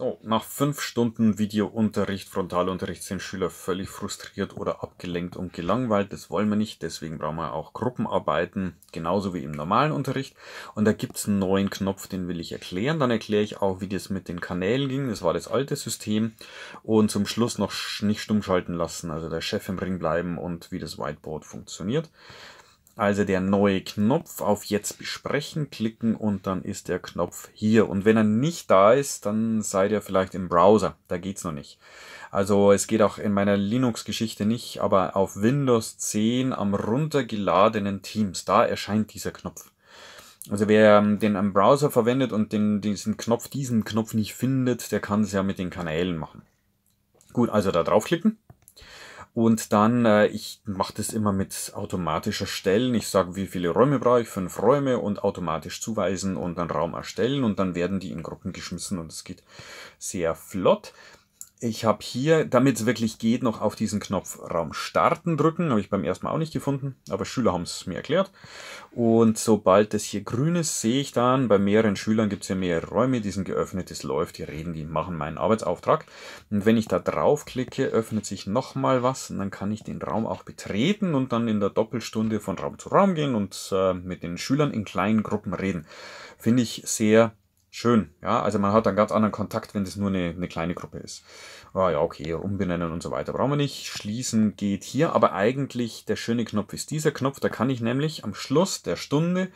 So, nach fünf Stunden Videounterricht, Frontalunterricht sind Schüler völlig frustriert oder abgelenkt und gelangweilt. Das wollen wir nicht, deswegen brauchen wir auch Gruppenarbeiten, genauso wie im normalen Unterricht. Und da gibt es einen neuen Knopf, den will ich erklären. Dann erkläre ich auch, wie das mit den Kanälen ging. Das war das alte System. Und zum Schluss noch nicht stumm schalten lassen, also der Chef im Ring bleiben und wie das Whiteboard funktioniert. Also der neue Knopf auf Jetzt besprechen klicken und dann ist der Knopf hier. Und wenn er nicht da ist, dann seid ihr vielleicht im Browser. Da geht's noch nicht. Also es geht auch in meiner Linux-Geschichte nicht, aber auf Windows 10 am runtergeladenen Teams, da erscheint dieser Knopf. Also wer ähm, den am Browser verwendet und den, diesen Knopf, diesen Knopf nicht findet, der kann es ja mit den Kanälen machen. Gut, also da draufklicken. Und dann, äh, ich mache das immer mit automatischer Stellen. Ich sage, wie viele Räume brauche ich, fünf Räume und automatisch zuweisen und dann Raum erstellen und dann werden die in Gruppen geschmissen und es geht sehr flott. Ich habe hier, damit es wirklich geht, noch auf diesen Knopf Raum starten drücken. Habe ich beim ersten Mal auch nicht gefunden, aber Schüler haben es mir erklärt. Und sobald das hier grün ist, sehe ich dann, bei mehreren Schülern gibt es hier mehrere Räume, die sind geöffnet, es läuft, die reden, die machen meinen Arbeitsauftrag. Und wenn ich da draufklicke, öffnet sich nochmal was und dann kann ich den Raum auch betreten und dann in der Doppelstunde von Raum zu Raum gehen und äh, mit den Schülern in kleinen Gruppen reden. Finde ich sehr schön. Ja, also man hat einen ganz anderen Kontakt, wenn das nur eine, eine kleine Gruppe ist. Ah ja, okay, umbenennen und so weiter brauchen wir nicht. Schließen geht hier, aber eigentlich der schöne Knopf ist dieser Knopf. Da kann ich nämlich am Schluss der Stunde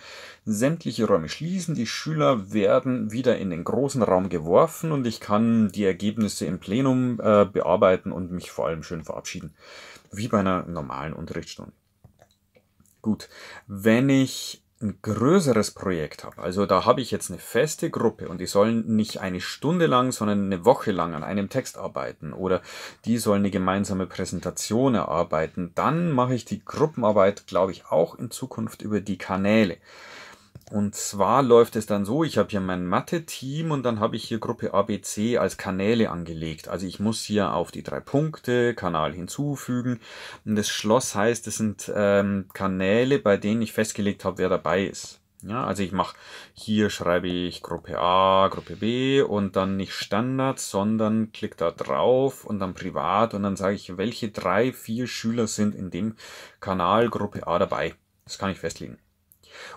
sämtliche Räume schließen. Die Schüler werden wieder in den großen Raum geworfen und ich kann die Ergebnisse im Plenum äh, bearbeiten und mich vor allem schön verabschieden. Wie bei einer normalen Unterrichtsstunde. Gut, wenn ich ein größeres Projekt habe, also da habe ich jetzt eine feste Gruppe und die sollen nicht eine Stunde lang, sondern eine Woche lang an einem Text arbeiten oder die sollen eine gemeinsame Präsentation erarbeiten, dann mache ich die Gruppenarbeit, glaube ich, auch in Zukunft über die Kanäle. Und zwar läuft es dann so, ich habe hier mein Mathe-Team und dann habe ich hier Gruppe ABC als Kanäle angelegt. Also ich muss hier auf die drei Punkte Kanal hinzufügen. Und das Schloss heißt, es sind ähm, Kanäle, bei denen ich festgelegt habe, wer dabei ist. Ja, also ich mache, hier schreibe ich Gruppe A, Gruppe B und dann nicht Standard, sondern klick da drauf und dann privat und dann sage ich, welche drei, vier Schüler sind in dem Kanal Gruppe A dabei. Das kann ich festlegen.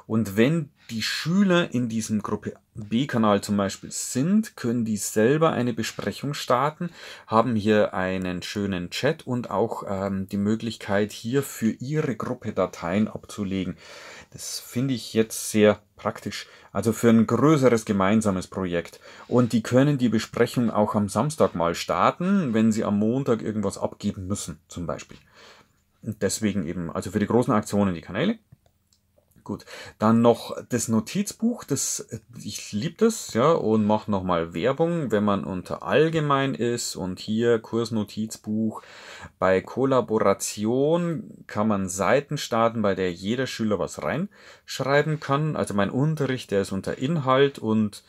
Und wenn die Schüler in diesem Gruppe B-Kanal zum Beispiel sind, können die selber eine Besprechung starten, haben hier einen schönen Chat und auch ähm, die Möglichkeit, hier für ihre Gruppe Dateien abzulegen. Das finde ich jetzt sehr praktisch. Also für ein größeres gemeinsames Projekt. Und die können die Besprechung auch am Samstag mal starten, wenn sie am Montag irgendwas abgeben müssen, zum Beispiel. Und deswegen eben, also für die großen Aktionen die Kanäle Gut, dann noch das Notizbuch. Das, ich liebe das, ja, und mache nochmal Werbung, wenn man unter Allgemein ist und hier Kursnotizbuch. Bei Kollaboration kann man Seiten starten, bei der jeder Schüler was reinschreiben kann. Also mein Unterricht, der ist unter Inhalt und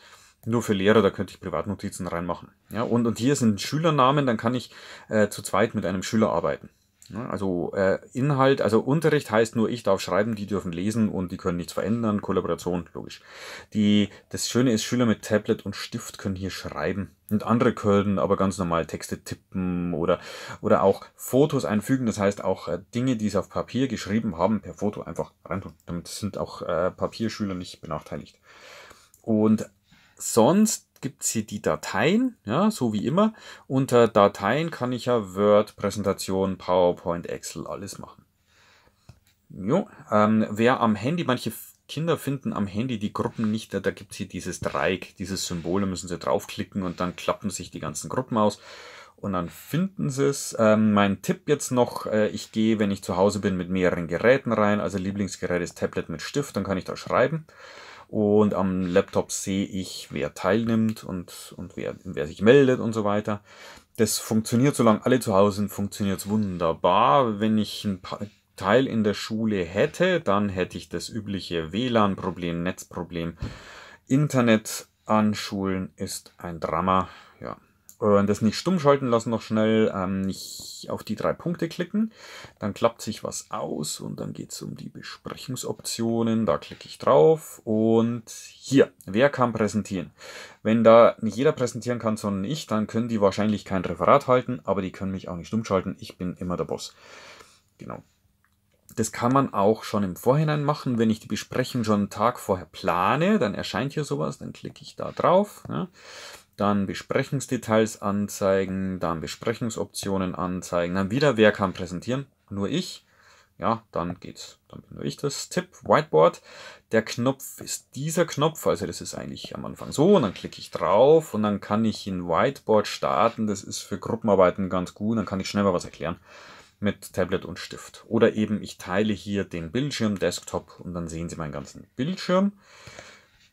nur für Lehrer, da könnte ich Privatnotizen reinmachen. Ja, und, und hier sind Schülernamen, dann kann ich äh, zu zweit mit einem Schüler arbeiten. Ne? Also äh, Inhalt, also Unterricht heißt nur, ich darf schreiben, die dürfen lesen und die können nichts verändern. Kollaboration, logisch. Die, das Schöne ist, Schüler mit Tablet und Stift können hier schreiben. Und andere können aber ganz normal Texte tippen oder, oder auch Fotos einfügen. Das heißt auch äh, Dinge, die sie auf Papier geschrieben haben, per Foto einfach reintun. Damit sind auch äh, Papierschüler nicht benachteiligt. Und sonst gibt es hier die Dateien, ja, so wie immer. Unter Dateien kann ich ja Word, Präsentation, PowerPoint, Excel, alles machen. Jo, ähm, wer am Handy, manche Kinder finden am Handy die Gruppen nicht, da gibt es hier dieses Dreieck, dieses Symbol, da müssen sie draufklicken und dann klappen sich die ganzen Gruppen aus und dann finden sie es. Ähm, mein Tipp jetzt noch, äh, ich gehe, wenn ich zu Hause bin, mit mehreren Geräten rein. Also Lieblingsgerät ist Tablet mit Stift, dann kann ich da schreiben. Und am Laptop sehe ich, wer teilnimmt und, und wer, wer sich meldet und so weiter. Das funktioniert, solange alle zu Hause sind, funktioniert es wunderbar. Wenn ich ein Teil in der Schule hätte, dann hätte ich das übliche WLAN-Problem, Netzproblem. Internet an Schulen ist ein Drama. Und das nicht stumm schalten lassen noch schnell, ähm, nicht auf die drei Punkte klicken. Dann klappt sich was aus und dann geht es um die Besprechungsoptionen. Da klicke ich drauf und hier, wer kann präsentieren? Wenn da nicht jeder präsentieren kann, sondern ich, dann können die wahrscheinlich kein Referat halten, aber die können mich auch nicht stumm schalten. Ich bin immer der Boss. Genau. Das kann man auch schon im Vorhinein machen. Wenn ich die Besprechung schon einen Tag vorher plane, dann erscheint hier sowas, dann klicke ich da drauf. Ja dann Besprechungsdetails anzeigen, dann Besprechungsoptionen anzeigen, dann wieder, wer kann präsentieren? Nur ich. Ja, dann geht's. Dann bin nur ich das. Tipp, Whiteboard. Der Knopf ist dieser Knopf, also das ist eigentlich am Anfang so, und dann klicke ich drauf und dann kann ich in Whiteboard starten. Das ist für Gruppenarbeiten ganz gut, dann kann ich schnell mal was erklären mit Tablet und Stift. Oder eben ich teile hier den Bildschirm, Desktop und dann sehen Sie meinen ganzen Bildschirm.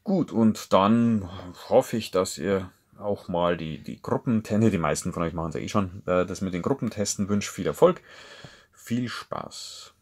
Gut, und dann hoffe ich, dass ihr auch mal die, die Gruppentende. Die meisten von euch machen es ja eh schon. Äh, das mit den Gruppentesten wünsche viel Erfolg. Viel Spaß.